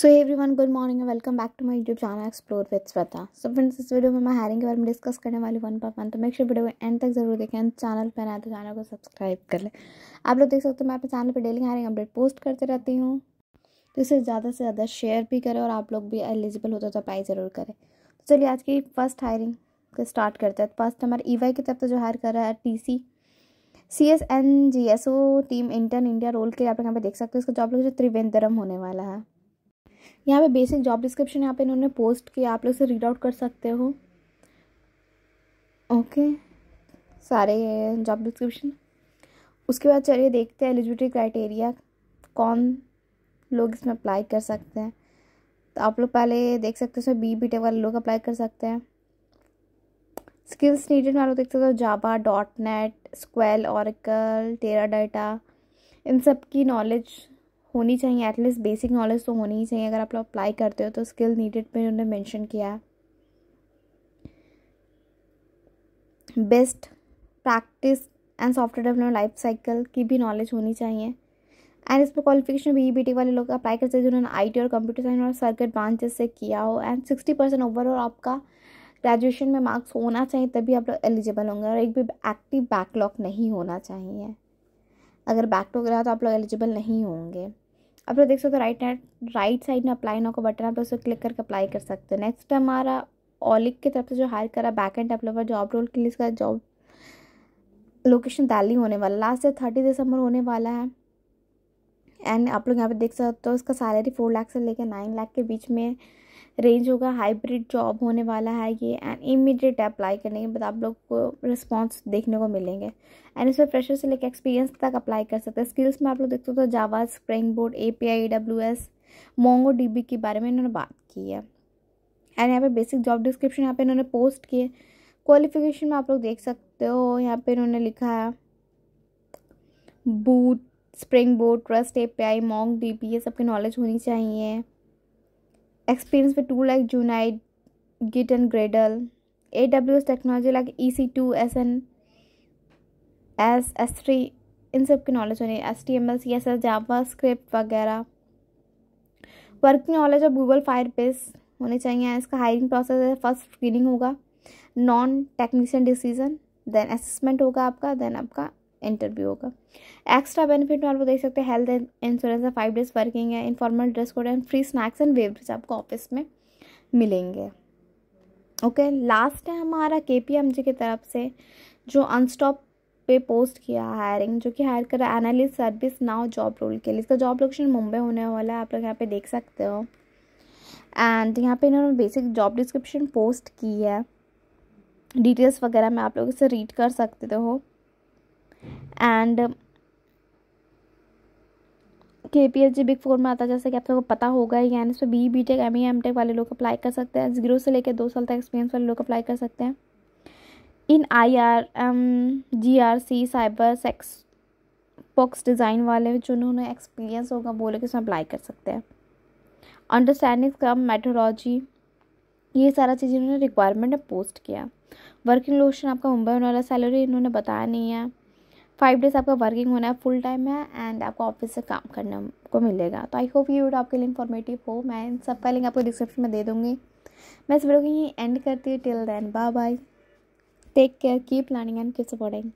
so everyone good morning and welcome back to my YouTube channel explore with Swata so friends इस video में मैं herring के बारे में डिस्कस करने वाली वन पर वन तो मेक श्योर वीडियो को एंड तक जरूर देखें एंड चैनल पर आए तो चैनल को सब्सक्राइब कर लें आप लोग देख सकते हो मैं अपने चैनल पर डेली हेरिंग अपडेट पोस्ट करते रहती हूँ तो इसे ज़्यादा से ज़्यादा शेयर भी करें और आप लोग भी एलिजिबल होते तो अप्लाई ज़रूर करें तो चलिए आज की फर्स्ट हायरिंग को स्टार्ट करते हैं फर्स्ट हमारे ई e वाई की तरफ से जो हायर कर रहा है T C C S N G S O team intern India role के आप यहाँ पर देख सकते हो इसका जॉब लोग त्रिवेंद्रम होने वाला है यहाँ पे बेसिक जॉब डिस्क्रिप्शन यहाँ पे इन्होंने पोस्ट किया आप लोग से रीड आउट कर सकते हो ओके सारे जॉब डिस्क्रिप्शन उसके बाद चलिए देखते हैं एलिजिबिलिटी क्राइटेरिया कौन लोग इसमें अप्लाई कर सकते हैं तो आप लोग पहले देख सकते हो इसमें बी बी टेक वाले लोग अप्लाई कर सकते हैं स्किल्स नीडेड वाले देख सकते हो जाबा डॉट नेट स्क्वेल और टेरा डाटा इन सब की नॉलेज होनी चाहिए एटलीस्ट बेसिक नॉलेज तो होनी ही चाहिए अगर आप लोग अप्लाई करते हो तो स्किल नीडेड पे उन्होंने मेंशन किया है best practice and software development life cycle की भी नॉलेज होनी चाहिए एंड इसमें क्वालिफिकेशन भी बी टी वाले लोग अप्लाई करते हैं जिन्होंने आई टी और कंप्यूटर साइंस और सर्किट ब्रांचेस से किया हो एंड सिक्सटी परसेंट ओवरऑल आपका ग्रेजुएशन में मार्क्स होना चाहिए तभी आप लोग एलिजिबल होंगे और एक भी एक्टिव बैकलॉग नहीं होना चाहिए अगर बैकलॉग रहा तो आप लोग एलिजिबल नहीं होंगे आप लोग देख सकते हो राइट हैंड राइट साइड में अप्लाई ना को बटन आप लोग क्लिक करके अप्लाई कर सकते हो नेक्स्ट हमारा ओलिक की तरफ से जो हायर करा back end developer job role के लिए इसका जॉब लोकेशन दिल्ली होने वाला लास्ट से थर्टी दिसंबर होने वाला है एंड आप लोग यहाँ पे देख सकते हो इसका सैलरी फोर लाख से लेकर नाइन लाख के बीच में रेंज होगा हाइब्रिड जॉब होने वाला है ये एंड इमीडिएट अप्लाई करने के बाद आप लोग को रिस्पॉन्स देखने को मिलेंगे एंड इसमें फ्रेशर से लेकर एक्सपीरियंस तक अप्लाई कर सकते हैं स्किल्स में आप लोग देख सकते हो Java spring boot A P I W S Mongo D B के बारे में इन्होंने बात की है एंड यहाँ पे बेसिक जॉब डिस्क्रिप्शन यहाँ पे इन्होंने पोस्ट किए क्वालिफिकेशन में आप लोग देख सकते हो यहाँ पे इन्होंने लिखा है boot spring boot trust A P I Mongo D B ये सबकी नॉलेज होनी चाहिए experience with A like Junite, Git and Gradle, AWS technology like EC2, SN, S, S3, इन सब की नॉलेज होनी H T M L C S S JavaScript वगैरह working knowledge of Google Firebase होने चाहिए इसका hiring process first screening होगा non technician decision then assessment होगा आपका देन आपका इंटरव्यू होगा एक्स्ट्रा बेनिफिट में आप लोग देख सकते हैं हेल्थ इंश्योरेंस है फाइव डेज वर्किंग है informal dress code and free snacks and beverage आपको ऑफिस में मिलेंगे ओके लास्ट है हमारा के पी एम जी की तरफ से जो अनस्टॉप पे पोस्ट किया हायरिंग जो कि हायर कर रहा है analyst ServiceNow job role के लिए इसका जॉब लोकेशन मुंबई होने वाला है आप लोग यहाँ पे देख सकते हो एंड यहाँ पे इन्होंने बेसिक जॉब डिस्क्रिप्शन पोस्ट की है डिटेल्स वगैरह मैं आप लोग इसे रीड कर सकते हो and K P S G big four में आता है जैसे कि आप लोगों को पता होगा ही यानी इसमें B B tech M E M tech वाले लोग अप्लाई कर सकते हैं जीरो से लेकर दो साल तक एक्सपीरियंस वाले लोग अप्लाई कर सकते हैं in I R M G R C cyber sec ops design वाले जिन्होंने एक्सपीरियंस होगा वो लोग इसमें अप्लाई कर सकते हैं अंडरस्टैंडिंग कम मेट्रोलॉजी ये सारा चीज़ इन्होंने रिक्वायरमेंट में पोस्ट किया वर्किंग लोशन आपका मुंबई होने वाला सैलरी इन्होंने बताया नहीं है फाइव डेज आपका वर्किंग होना है फुल टाइम है एंड आपको ऑफिस से काम करने को मिलेगा तो आई होप ये वीडियो आपके लिए इन्फॉर्मेटिव हो मैं इन सबका लिंक आपको डिस्क्रिप्शन में दे दूँगी मैं इस वीडियो को यहीं एंड करती हूँ till then bye bye take care keep learning and keep supporting